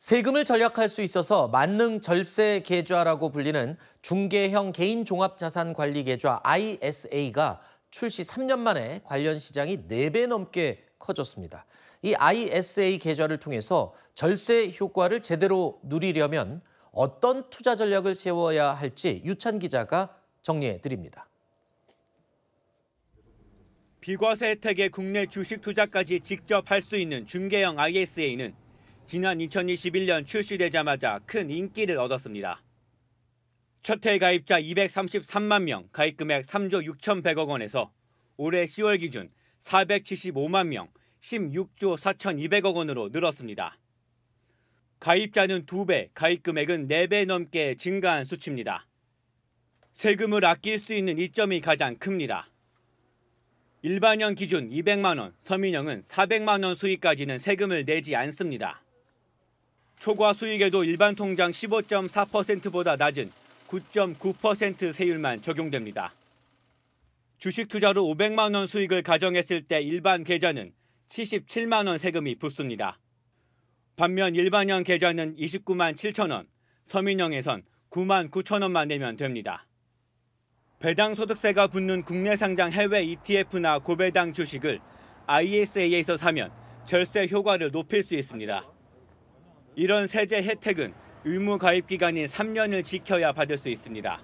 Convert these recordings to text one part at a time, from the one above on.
세금을 절약할 수 있어서 만능 절세 계좌라고 불리는 중개형 개인 종합자산 관리 계좌 ISA가 출시 3년 만에 관련 시장이 4배 넘게 커졌습니다. 이 ISA 계좌를 통해서 절세 효과를 제대로 누리려면 어떤 투자 전략을 세워야 할지 유찬 기자가 정리해 드립니다. 비과세 혜택에 국내 주식 투자까지 직접 할 수 있는 중개형 ISA는 지난 2021년 출시되자마자 큰 인기를 얻었습니다. 첫해 가입자 233만 명, 가입 금액 3조 6,100억 원에서 올해 10월 기준 475만 명, 16조 4,200억 원으로 늘었습니다. 가입자는 2배, 가입 금액은 4배 넘게 증가한 수치입니다. 세금을 아낄 수 있는 이점이 가장 큽니다. 일반형 기준 200만 원, 서민형은 400만 원수위까지는 세금을 내지 않습니다. 초과 수익에도 일반 통장 15.4%보다 낮은 9.9% 세율만 적용됩니다. 주식 투자로 500만 원 수익을 가정했을 때 일반 계좌는 77만 원 세금이 붙습니다. 반면 일반형 계좌는 29만 7천 원, 서민형에선 9만 9천 원만 내면 됩니다. 배당 소득세가 붙는 국내 상장 해외 ETF나 고배당 주식을 ISA에서 사면 절세 효과를 높일 수 있습니다. 이런 세제 혜택은 의무 가입 기간인 3년을 지켜야 받을 수 있습니다.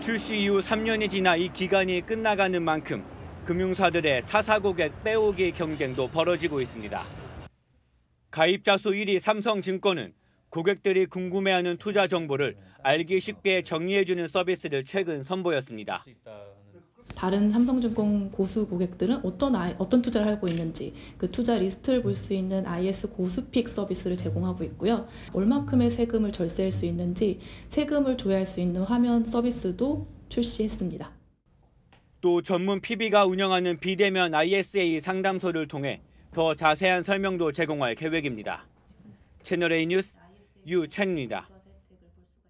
출시 이후 3년이 지나 이 기간이 끝나가는 만큼 금융사들의 타사 고객 빼오기 경쟁도 벌어지고 있습니다. 가입자 수 1위 삼성증권은 고객들이 궁금해하는 투자 정보를 알기 쉽게 정리해주는 서비스를 최근 선보였습니다. 다른 삼성증권 고수 고객들은 어떤 아이, 어떤 투자를 하고 있는지 그 투자 리스트를 볼 수 있는 IS 고수픽 서비스를 제공하고 있고요. 얼마큼의 세금을 절세할 수 있는지 세금을 조회할 수 있는 화면 서비스도 출시했습니다. 또 전문 PB가 운영하는 비대면 ISA 상담소를 통해 더 자세한 설명도 제공할 계획입니다. 채널A 뉴스 유첸입니다.